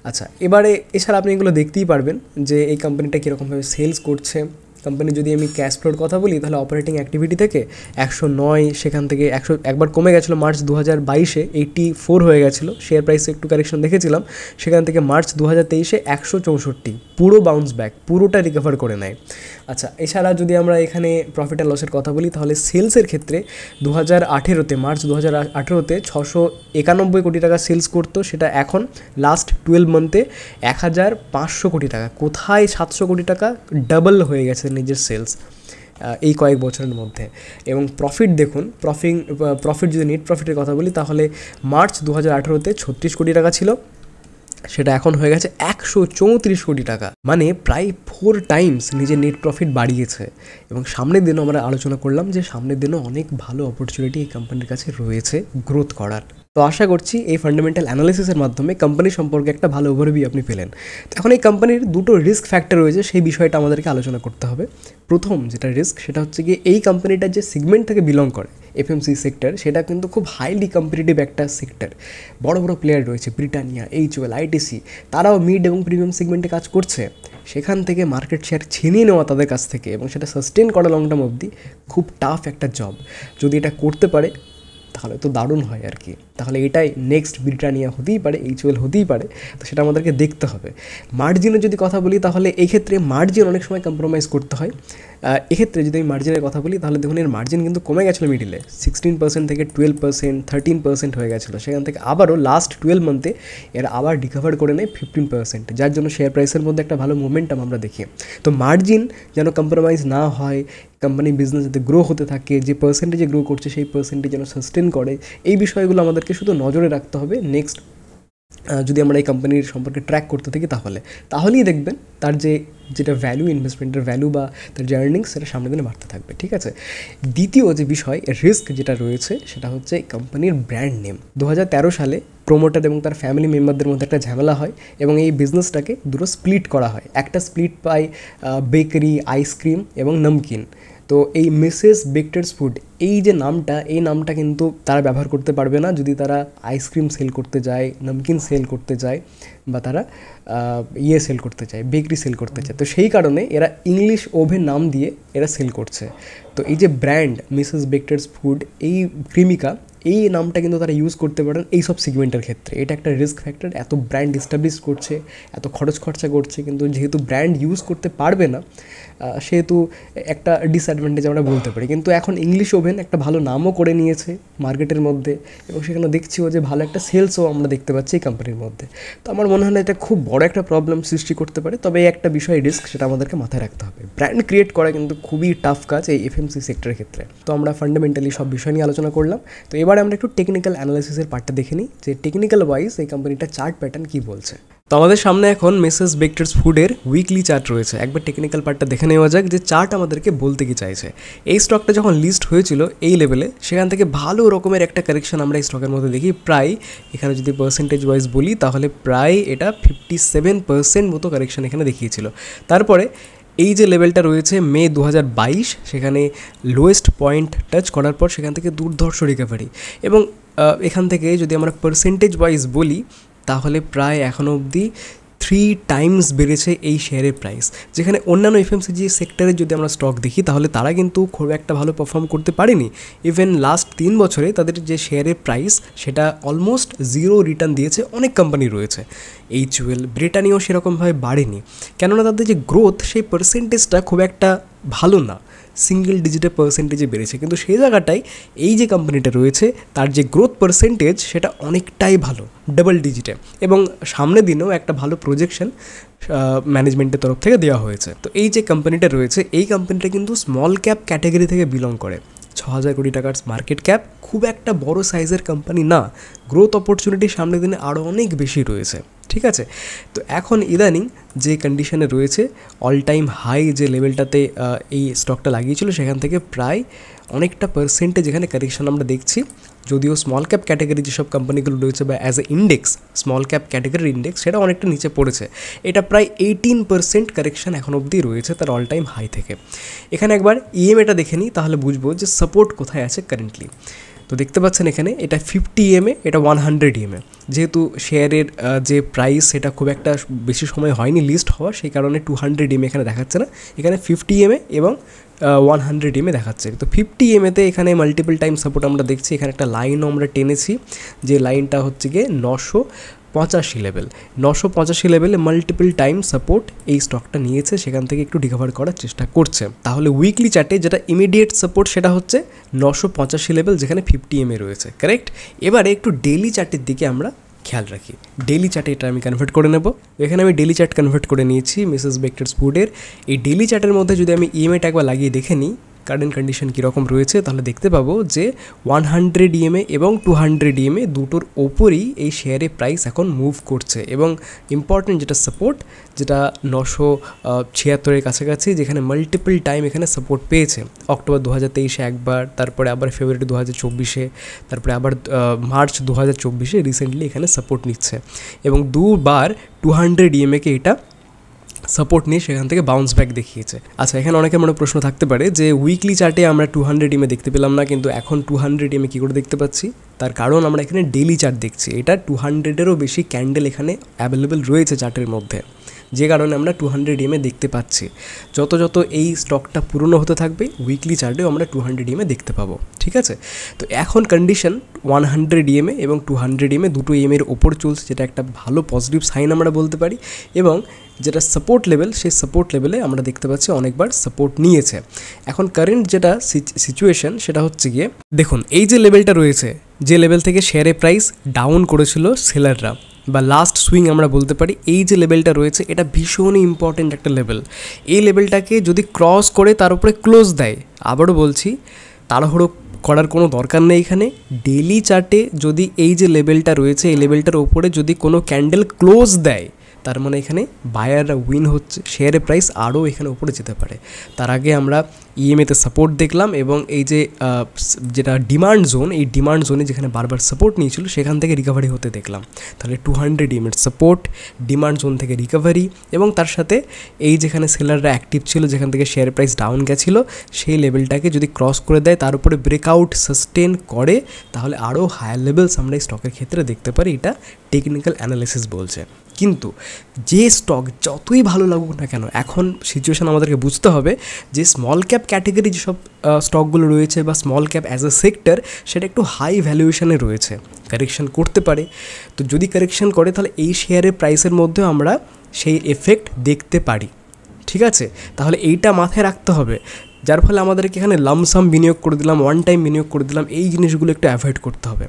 আচ্ছা এবারে এছাড়া আপনি এগুলো দেখতেই পারবেন যে এই কোম্পানিটা কীরকমভাবে সেলস করছে কোম্পানি যদি আমি ক্যাশ ফ্লোর কথা বলি তাহলে অপারেটিং অ্যাক্টিভিটি থেকে একশো নয় সেখান থেকে একশো একবার কমে গেছিলো মার্চ দু হাজার বাইশে এইটি ফোর হয়ে গেছিলো শেয়ার প্রাইসে একটু কারেকশন দেখেছিলাম সেখান থেকে মার্চ দু হাজার তেইশে একশো চৌষট্টি পুরো বাউন্স ব্যাক পুরোটা রিকভার করে নেয় আচ্ছা এছাড়া যদি আমরা এখানে প্রফিট অ্যান্ড লসের কথা বলি তাহলে সেলসের ক্ষেত্রে দু হাজার আঠেরোতে মার্চ দু হাজার আঠেরোতে ছশো একানব্বই কোটি টাকা সেলস করতো সেটা এখন লাস্ট টুয়েলভ মান্থে এক হাজার পাঁচশো কোটি টাকা কোথায় সাতশো কোটি টাকা ডাবল হয়ে গেছে নিজের সেলস এই কয়েক বছরের মধ্যে এবং প্রফিট দেখুন প্রফিং প্রফিট যদি নেট প্রফিটের কথা বলি তাহলে মার্চ দু হাজার আঠেরোতে ছত্রিশ কোটি টাকা ছিল সেটা এখন হয়ে গেছে একশো চৌত্রিশ কোটি টাকা মানে প্রায় ফোর টাইমস নিজের নেট প্রফিট বাড়িয়েছে এবং সামনের দিনও আমরা আলোচনা করলাম যে সামনের দিনও অনেক ভালো অপরচুনিটি এই কোম্পানির কাছে রয়েছে গ্রোথ করার তো আশা করছি এই ফান্ডামেন্টাল অ্যানালিসিসের মাধ্যমে কোম্পানি সম্পর্কে একটা ভালো ওভারভিউ আপনি পেলেন এখন এই কোম্পানির দুটো রিস্ক ফ্যাক্টর রয়েছে সেই বিষয়টা আমাদেরকে আলোচনা করতে হবে প্রথম যেটা রিস্ক সেটা হচ্ছে কি এই কোম্পানিটা যে সিগমেন্ট থেকে বিলং করে এফএমসি সেক্টর সেটা কিন্তু খুব হাইলি কম্পিটিটিভ একটা সেক্টর বড় বড় প্লেয়ার রয়েছে ব্রিটানিয়া এইচওয়েল আইটিসি তারাও মিড এবং প্রিমিয়াম সেগমেন্টে কাজ করছে সেখান থেকে মার্কেট শেয়ার ছিনিয়ে নেওয়া তাদের কাছ থেকে এবং সেটা সাস্টেন করা লং টার্ম অবধি খুব টাফ একটা জব যদি এটা করতে পারে তাহলে তো দারুণ হয় আর কি তাহলে এটাই নেক্সট ব্রিটানিয়া হতেই পারে এইচওয়েল হতেই পারে তো সেটা আমাদেরকে দেখতে হবে মার্জিনের যদি কথা বলি তাহলে এক্ষেত্রে মার্জিন অনেক সময় কম্প্রোমাইজ করতে হয় এক্ষেত্রে যদি আমি মার্জিনের কথা বলি তাহলে দেখুন এর মার্জিন কিন্তু কমে গেছিলো মিডিলে সিক্সটিন পার্সেন্ট থেকে টুয়েলভ পার্সেন্ট থার্টিন পার্সেন্ট হয়ে গেছিলো সেখান থেকে আবারও লাস্ট টুয়েলভ মান্থে এর আবার রিকভার করে নেয় ফিফটিন পার্সেন্ট যার জন্য শেয়ার প্রাইসের মধ্যে একটা ভালো মুভমেন্টাম আমরা দেখি তো মার্জিন যেন কম্প্রোমাইজ না হয় কোম্পানি বিজনেস যাতে গ্রো হতে থাকে যে পার্সেন্টেজে গ্রো করছে সেই পার্সেন্টেজ যেন সাস্টেন করে এই বিষয়গুলো আমাদের আমাদেরকে শুধু নজরে রাখতে হবে নেক্সট যদি আমরা এই কোম্পানির সম্পর্কে ট্র্যাক করতে থাকি তাহলে তাহলেই দেখবেন তার যে যেটা ভ্যালু ইনভেস্টমেন্টের ভ্যালু বা তার যে আর্নিংস সেটা সামনে দিনে বাড়তে থাকবে ঠিক আছে দ্বিতীয় যে বিষয় রিস্ক যেটা রয়েছে সেটা হচ্ছে কোম্পানির ব্র্যান্ড নেম দু সালে প্রোমোটার এবং তার ফ্যামিলি মেম্বারদের মধ্যে একটা ঝামেলা হয় এবং এই বিজনেসটাকে দুটো স্প্লিট করা হয় একটা স্প্লিট পায় বেকারি আইসক্রিম এবং নমকিন তো এই মিসেস বেক্টার্স ফুড এই যে নামটা এই নামটা কিন্তু তারা ব্যবহার করতে পারবে না যদি তারা আইসক্রিম সেল করতে যায় নামকিন সেল করতে যায় বা তারা ইয়ে সেল করতে চায় বেকরি সেল করতে চায় তো সেই কারণে এরা ইংলিশ ওভেন নাম দিয়ে এরা সেল করছে তো এই যে ব্র্যান্ড মিসেস বেক্টার্স ফুড এই ক্রিমিকা এই নামটা কিন্তু তারা ইউজ করতে পারেন এই সব সিগমেন্টের ক্ষেত্রে এটা একটা রিস্ক ফ্যাক্টর এত ব্র্যান্ড এস্টাবলিশ করছে এত খরচ খরচা করছে কিন্তু যেহেতু ব্র্যান্ড ইউজ করতে পারবে না সেহেতু একটা ডিসঅ্যাডভান্টেজ আমরা বলতে পারি কিন্তু এখন ইংলিশ ওভেন একটা ভালো নামও করে নিয়েছে মার্কেটের মধ্যে এবং সেখানে দেখছিও যে ভালো একটা সেলসও আমরা দেখতে পাচ্ছি এই কোম্পানির মধ্যে তো আমার মনে হয় না এটা খুব বড় একটা প্রবলেম সৃষ্টি করতে পারে তবে একটা বিষয় রিস্ক সেটা আমাদেরকে মাথায় রাখতে হবে ব্র্যান্ড ক্রিয়েট করা কিন্তু খুবই টাফ কাজ এই এফএমসি সেক্টরের ক্ষেত্রে তো আমরা ফান্ডামেন্টালি সব বিষয় নিয়ে আলোচনা করলাম তো এবারে আমরা একটু টেকনিক্যাল অ্যানালাইসিসের পার্টটা দেখে নিই যে টেকনিক্যাল ওয়াইজ এই কোম্পানিটা চার্ট প্যাটার্ন কী বলছে তো আমাদের সামনে এখন মিসেস বেক্টার্স ফুডের উইকলি চার্ট রয়েছে একবার টেকনিক্যাল পার্টটা দেখে নেওয়া যাক যে চার্ট আমাদেরকে বলতে কি চাইছে এই স্টকটা যখন লিস্ট হয়েছিল এই লেভেলে সেখান থেকে ভালো রকমের একটা কারেকশন আমরা এই স্টকের মধ্যে দেখি প্রায় এখানে যদি পার্সেন্টেজ ওয়াইজ বলি তাহলে প্রায় এটা ফিফটি সেভেন পার্সেন্ট মতো কারেকশন এখানে দেখিয়েছিল তারপরে এই যে লেভেলটা রয়েছে মে দু সেখানে লোয়েস্ট পয়েন্ট টাচ করার পর সেখান থেকে দুর্ধর্ষ রিকভারি এবং এখান থেকে যদি আমরা পার্সেন্টেজ ওয়াইজ বলি তাহলে প্রায় এখন অবধি থ্রি টাইমস বেড়েছে এই শেয়ারের প্রাইস যেখানে অন্যান্য এফএমসিজি সেক্টরের যদি আমরা স্টক দেখি তাহলে তারা কিন্তু খুব একটা ভালো পারফর্ম করতে পারেনি ইভেন লাস্ট তিন বছরে তাদের যে শেয়ারের প্রাইস সেটা অলমোস্ট জিরো রিটার্ন দিয়েছে অনেক কোম্পানি রয়েছে এইচওয়েল ব্রিটানিও সেরকমভাবে বাড়েনি কেননা তাদের যে গ্রোথ সেই পার্সেন্টেজটা খুব একটা ভালো না সিঙ্গেল ডিজিটে পার্সেন্টেজে বেড়েছে কিন্তু সেই জায়গাটায় এই যে কোম্পানিটা রয়েছে তার যে গ্রোথ পার্সেন্টেজ সেটা অনেকটাই ভালো ডাবল ডিজিটে এবং সামনে দিনেও একটা ভালো প্রজেকশন ম্যানেজমেন্টের তরফ থেকে দেওয়া হয়েছে তো এই যে কোম্পানিটা রয়েছে এই কোম্পানিটা কিন্তু স্মল ক্যাপ ক্যাটাগরি থেকে বিলং করে ছ হাজার কোটি টাকার মার্কেট ক্যাপ খুব একটা বড় সাইজের কোম্পানি না গ্রোথ অপরচুনিটি সামনে দিনে আরও অনেক বেশি রয়েছে ঠিক আছে তো এখন ইদানিং যে কন্ডিশনে রয়েছে অল টাইম হাই যে লেভেলটাতে এই স্টকটা লাগিয়েছিল সেখান থেকে প্রায় অনেকটা পার্সেন্টেজ এখানে কারেকশন আমরা দেখছি যদিও স্মল ক্যাপ ক্যাটাগরি যেসব কোম্পানিগুলো রয়েছে বা as a index small cap ক্যাটাগরির ইন্ডেক্স সেটা অনেকটা নিচে পড়েছে এটা প্রায় এইটিন পার্সেন্ট কারেকশন এখন অবধি রয়েছে তার অল টাইম হাই থেকে এখানে একবার ইএমএটা e দেখে নিই তাহলে বুঝবো যে সাপোর্ট কোথায় আছে কারেন্টলি তো দেখতে পাচ্ছেন এখানে এটা ফিফটি ইএমএ e এটা ওয়ান হান্ড্রেড ইএমএ যেহেতু শেয়ারের যে প্রাইস সেটা খুব একটা বেশি সময় হয়নি লিস্ট হওয়া সেই কারণে টু হান্ড্রেড এম এখানে দেখাচ্ছে না এখানে ফিফটি এমএ এবং ওয়ান হান্ড্রেড এ দেখাচ্ছে তো ফিফটি এম এতে এখানে মাল্টিপল টাইম সাপোর্ট আমরা দেখছি এখানে একটা লাইনও আমরা টেনেছি যে লাইনটা হচ্ছে গিয়ে নশো পঁচাশি লেভেল নশো পঁচাশি লেভেলে মাল্টিপল টাইম সাপোর্ট এই স্টকটা নিয়েছে সেখান থেকে একটু রিকভার করার চেষ্টা করছে তাহলে উইকলি চার্টে যেটা ইমিডিয়েট সাপোর্ট সেটা হচ্ছে নশো পঁচাশি লেভেল যেখানে ফিফটি এম এ রয়েছে কারেক্ট এবারে একটু ডেলি চার্টের দিকে আমরা খেয়াল রাখি ডেলি চার্টে এটা আমি কনভার্ট করে নেব এখানে আমি ডেলি চার্ট কনভার্ট করে নিয়েছি মিসেস বেক্টার স্পুডের এই ডেলি চার্টের মধ্যে যদি আমি ইএমএটা e একবার লাগিয়ে দেখে নিই কারেন্ট কন্ডিশন কি রকম রয়েছে তাহলে দেখতে পাবো যে 100 EMA এবং 200 EMA দুটোর ওপারি এই শেয়ারে প্রাইস এখন মুভ করছে এবং ইম্পর্টেন্ট যেটা সাপোর্ট যেটা 976 এর কাছে কাছে যেখানে মাল্টিপল টাইম এখানে সাপোর্ট পেয়েছে অক্টোবর 2023 এ একবার তারপরে আবার ফেব্রুয়ারি 2024 এ তারপরে আবার মার্চ 2024 এ রিসেন্টলি এখানে সাপোর্ট নিচ্ছে এবং দুবার 200 EMA কে এটা সাপোর্ট নিয়ে সেখান থেকে বাউন্স ব্যাক দেখিয়েছে আচ্ছা এখানে অনেকের মনে প্রশ্ন থাকতে পারে যে উইকলি চার্টে আমরা টু হান্ড্রেড এমে দেখতে পেলাম না কিন্তু এখন টু হান্ড্রেড এমে কী করে দেখতে পাচ্ছি তার কারণ আমরা এখানে ডেলি চার্ট দেখছি এটা টু হান্ড্রেডেরও বেশি ক্যান্ডেল এখানে অ্যাভেলেবেল রয়েছে চার্টের মধ্যে যে কারণে আমরা টু হান্ড্রেড এমে দেখতে পাচ্ছি যত যত এই স্টকটা পুরনো হতে থাকবে উইকলি চার্টেও আমরা টু হান্ড্রেড এমে দেখতে পাবো ঠিক আছে তো এখন কন্ডিশন ওয়ান হান্ড্রেড ইএমএ এবং টু হান্ড্রেড এমএ দুটো ইএমএর ওপর চলছে যেটা একটা ভালো পজিটিভ সাইন আমরা বলতে পারি এবং যেটা সাপোর্ট লেভেল সেই সাপোর্ট লেভেলে আমরা দেখতে পাচ্ছি অনেকবার সাপোর্ট নিয়েছে এখন কারেন্ট যেটা সিচুয়েশন সেটা হচ্ছে গিয়ে দেখুন এই যে লেভেলটা রয়েছে যে লেভেল থেকে শেয়ারের প্রাইস ডাউন করেছিল সেলাররা বা লাস্ট সুইং আমরা বলতে পারি এই যে লেভেলটা রয়েছে এটা ভীষণই ইম্পর্টেন্ট একটা লেভেল এই লেভেলটাকে যদি ক্রস করে তার উপরে ক্লোজ দেয় আবারও বলছি তাড়াহুড়ো করার কোনো দরকার নেই এখানে ডেলি চার্টে যদি এই যে লেভেলটা রয়েছে এই লেভেলটার ওপরে যদি কোনো ক্যান্ডেল ক্লোজ দেয় তার মানে এখানে বায়াররা উইন হচ্ছে শেয়ারের প্রাইস আরও এখানে উপরে যেতে পারে তার আগে আমরা ইএমএতে সাপোর্ট দেখলাম এবং এই যে যেটা ডিমান্ড জোন এই ডিমান্ড জোনে যেখানে বারবার সাপোর্ট নিয়েছিল সেখান থেকে রিকভারি হতে দেখলাম তাহলে টু হান্ড্রেড ইএমএর সাপোর্ট ডিমান্ড জোন থেকে রিকভারি এবং তার সাথে এই যেখানে সেলাররা অ্যাক্টিভ ছিল যেখান থেকে শেয়ার প্রাইস ডাউন গেছিলো সেই লেভেলটাকে যদি ক্রস করে দেয় তার উপরে ব্রেকআউট সাস্টেন করে তাহলে আরও হায়ার লেভেলস আমরা এই স্টকের ক্ষেত্রে দেখতে পারি এটা টেকনিক্যাল অ্যানালিসিস বলছে কিন্তু যে স্টক যতই ভালো লাগুক না কেন এখন সিচুয়েশান আমাদেরকে বুঝতে হবে যে স্মল ক্যাপ ক্যাটেগরি যেসব স্টকগুলো রয়েছে বা small cap as a sector সেটা একটু হাই ভ্যালুয়েশানে রয়েছে কারেকশান করতে পারে তো যদি কারেকশান করে তাহলে এই শেয়ারের প্রাইসের মধ্যেও আমরা সেই এফেক্ট দেখতে পারি ঠিক আছে তাহলে এইটা মাথায় রাখতে হবে যার ফলে আমাদেরকে এখানে লামসাম বিনিয়োগ করে দিলাম ওয়ান টাইম বিনিয়োগ করে দিলাম এই জিনিসগুলো একটু অ্যাভয়েড করতে হবে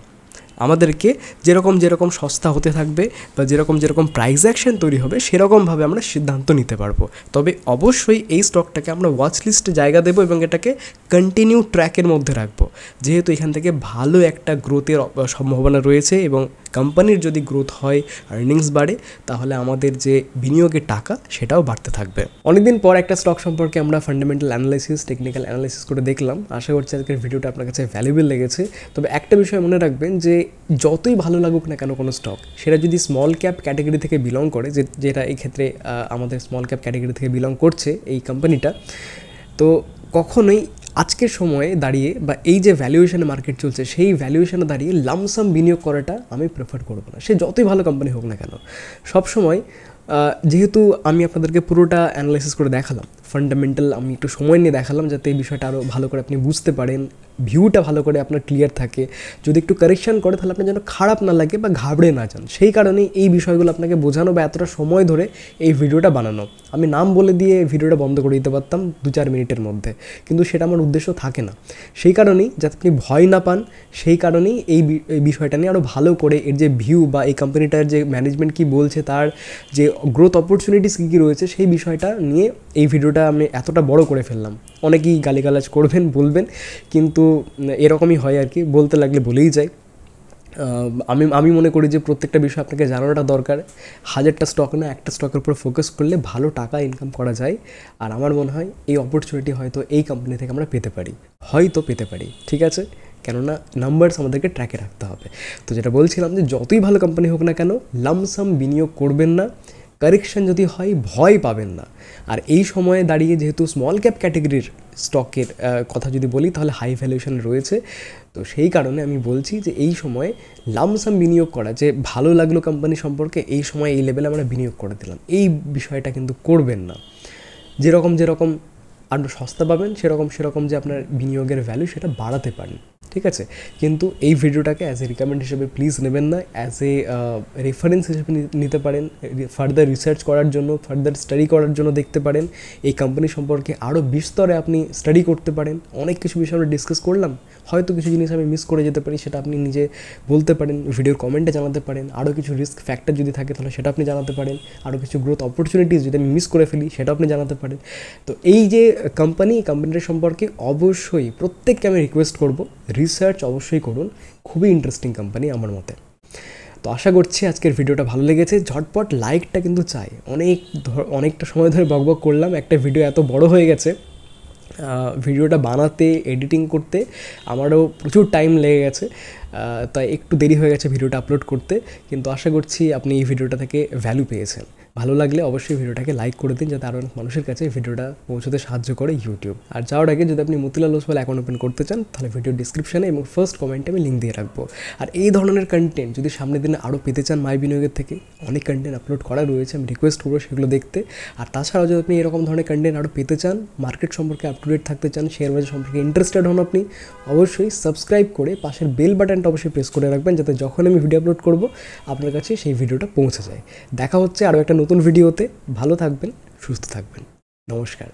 আমাদেরকে যেরকম যেরকম সস্তা হতে থাকবে বা যেরকম যেরকম প্রাইস অ্যাকশন তৈরি হবে সেরকমভাবে আমরা সিদ্ধান্ত নিতে পারবো তবে অবশ্যই এই স্টকটাকে আমরা ওয়াচ লিস্টে জায়গা দেবো এবং এটাকে কন্টিনিউ ট্র্যাকের মধ্যে রাখবো যেহেতু এখান থেকে ভালো একটা গ্রোথের সম্ভাবনা রয়েছে এবং কোম্পানির যদি গ্রোথ হয় আর্নিংস বাড়ে তাহলে আমাদের যে বিনিয়োগের টাকা সেটাও বাড়তে থাকবে অনেকদিন পর একটা স্টক সম্পর্কে আমরা ফান্ডামেন্টাল অ্যানালাইসিস টেকনিক্যাল অ্যানালাইসিস করে দেখলাম আশা করছি আজকের ভিডিওটা আপনার কাছে ভ্যালুবেল লেগেছে তবে একটা বিষয় মনে রাখবেন যে যতই ভালো লাগুক না কেন কোনো স্টক সেটা যদি স্মল ক্যাপ ক্যাটাগরি থেকে বিলং করে যে যেটা এই ক্ষেত্রে আমাদের স্মল ক্যাপ ক্যাটাগরি থেকে বিলং করছে এই কোম্পানিটা তো কখনোই আজকের সময়ে দাঁড়িয়ে বা এই যে ভ্যালুয়েশনে মার্কেট চলছে সেই ভ্যালুয়েশনে দাঁড়িয়ে লামসাম বিনিয়োগ করাটা আমি প্রেফার করবো না সে যতই ভালো কোম্পানি হোক না কেন সবসময় যেহেতু আমি আপনাদেরকে পুরোটা অ্যানালাইসিস করে দেখালাম ফান্ডামেন্টাল আমি একটু সময় নিয়ে দেখালাম যাতে এই বিষয়টা আরও ভালো করে আপনি বুঝতে পারেন ভিউটা ভালো করে আপনার ক্লিয়ার থাকে যদি একটু কারেকশান করে তাহলে আপনার যেন খারাপ না লাগে বা ঘাবড়ে না যান সেই কারণেই এই বিষয়গুলো আপনাকে বোঝানো বা এতটা সময় ধরে এই ভিডিওটা বানানো আমি নাম বলে দিয়ে ভিডিওটা বন্ধ করে দিতে পারতাম দু চার মিনিটের মধ্যে কিন্তু সেটা আমার উদ্দেশ্য থাকে না সেই কারণেই যাতে আপনি ভয় না পান সেই কারণেই এই বিষয়টা নিয়ে আরও ভালো করে এর যে ভিউ বা এই কোম্পানিটার যে ম্যানেজমেন্ট কি বলছে তার যে গ্রোথ অপরচুনিটিস কী কী রয়েছে সেই বিষয়টা নিয়ে এই ভিডিওটা আমি এতটা বড় করে ফেললাম অনেকেই গালিগালাজ করবেন বলবেন কিন্তু এরকমই হয় আর কি বলতে লাগলে বলেই যায় আমি আমি মনে করি যে প্রত্যেকটা বিষয় আপনাকে জানানোটা দরকার হাজারটা স্টক না একটা স্টকের উপর ফোকাস করলে ভালো টাকা ইনকাম করা যায় আর আমার মনে হয় এই অপরচুনিটি হয়তো এই কোম্পানি থেকে আমরা পেতে পারি হয়তো পেতে পারি ঠিক আছে কেননা নাম্বারস আমাদেরকে ট্র্যাকে রাখতে হবে তো যেটা বলছিলাম যে যতই ভালো কোম্পানি হোক না কেন লামসাম বিনিয়োগ করবেন না কারেকশান যদি হয় ভয় পাবেন না আর এই সময়ে দাঁড়িয়ে যেহেতু স্মল ক্যাপ ক্যাটেগরির স্টকের কথা যদি বলি তাহলে হাই ভ্যালুয়েশন রয়েছে তো সেই কারণে আমি বলছি যে এই সময়ে লামসাম বিনিয়োগ করা যে ভালো লাগলো কোম্পানি সম্পর্কে এই সময় এই লেভেলে আমরা বিনিয়োগ করে দিলাম এই বিষয়টা কিন্তু করবেন না যেরকম যেরকম আরও সস্তা পাবেন সেরকম সেরকম যে আপনার বিনিয়োগের ভ্যালু সেটা বাড়াতে পারেন ঠিক আছে কিন্তু এই ভিডিওটাকে অ্যাজ এ রিকমেন্ড হিসেবে প্লিজ নেবেন না অ্যাজ এ রেফারেন্স হিসেবে নিতে পারেন ফার্দার রিসার্চ করার জন্য ফার্দার স্টাডি করার জন্য দেখতে পারেন এই কোম্পানি সম্পর্কে আরও বিস্তরে আপনি স্টাডি করতে পারেন অনেক কিছু বিষয় আমরা ডিসকাস করলাম হয়তো কিছু জিনিস আমি মিস করে যেতে পারি সেটা আপনি নিজে বলতে পারেন ভিডিওর কমেন্টে জানাতে পারেন আরও কিছু রিস্ক ফ্যাক্টর যদি থাকে তাহলে সেটা আপনি জানাতে পারেন আরও কিছু গ্রোথ অপরচুনিটিস যদি আমি মিস করে ফেলি সেটা আপনি জানাতে পারেন তো এই যে কোম্পানি কোম্পানিটার সম্পর্কে অবশ্যই প্রত্যেককে আমি রিকোয়েস্ট করব রিসার্চ অবশ্যই করুন খুবই ইন্টারেস্টিং কোম্পানি আমার মতে তো আশা করছি আজকের ভিডিওটা ভালো লেগেছে ঝটপট লাইকটা কিন্তু চাই অনেক অনেকটা সময় ধরে বকবক করলাম একটা ভিডিও এত বড় হয়ে গেছে ভিডিওটা বানাতে এডিটিং করতে আমারও প্রচুর টাইম লেগে গেছে তাই একটু দেরি হয়ে গেছে ভিডিওটা আপলোড করতে কিন্তু আশা করছি আপনি এই ভিডিওটা থেকে ভ্যালু পেয়েছেন ভালো লাগলে অবশ্যই ভিডিওটাকে লাইক করে দিন যাতে আরও অনেক মানুষের কাছে ভিডিওটা পৌঁছতে সাহায্য করে ইউটিউব আর যাওয়ার আগে যদি আপনি মতিলাল ওসমাল অ্যাকাউন্ট ওপেন করতে চান তাহলে ভিডিও ডিসক্রিপশানে এবং ফার্স্ট কমেন্টে আমি লিঙ্ক দিয়ে রাখবো আর এই ধরনের কন্টেন্ট যদি সামনের দিনে আরও পেতে চান মাই বিনিয়োগের থেকে অনেক কন্টেন্ট আপলোড করা রয়েছে আমি রিকোয়েস্ট করবো সেগুলো দেখতে আর তাছাড়াও যদি আপনি এরকম ধরনের কন্টেন্ট আরও পেতে চান মার্কেট সম্পর্কে আপ টু ডেট থাকতে চান শেয়ার বাজার সম্পর্কে ইন্টারেস্টেড হন আপনি অবশ্যই সাবস্ক্রাইব করে পাশের বেল বাটনটা অবশ্যই প্রেস করে রাখবেন যাতে যখন আমি ভিডিও আপলোড করবো আপনার কাছে সেই ভিডিওটা পৌঁছে যায় দেখা হচ্ছে আরও একটা নতুন ভিডিওতে ভালো থাকবেন সুস্থ থাকবেন নমস্কার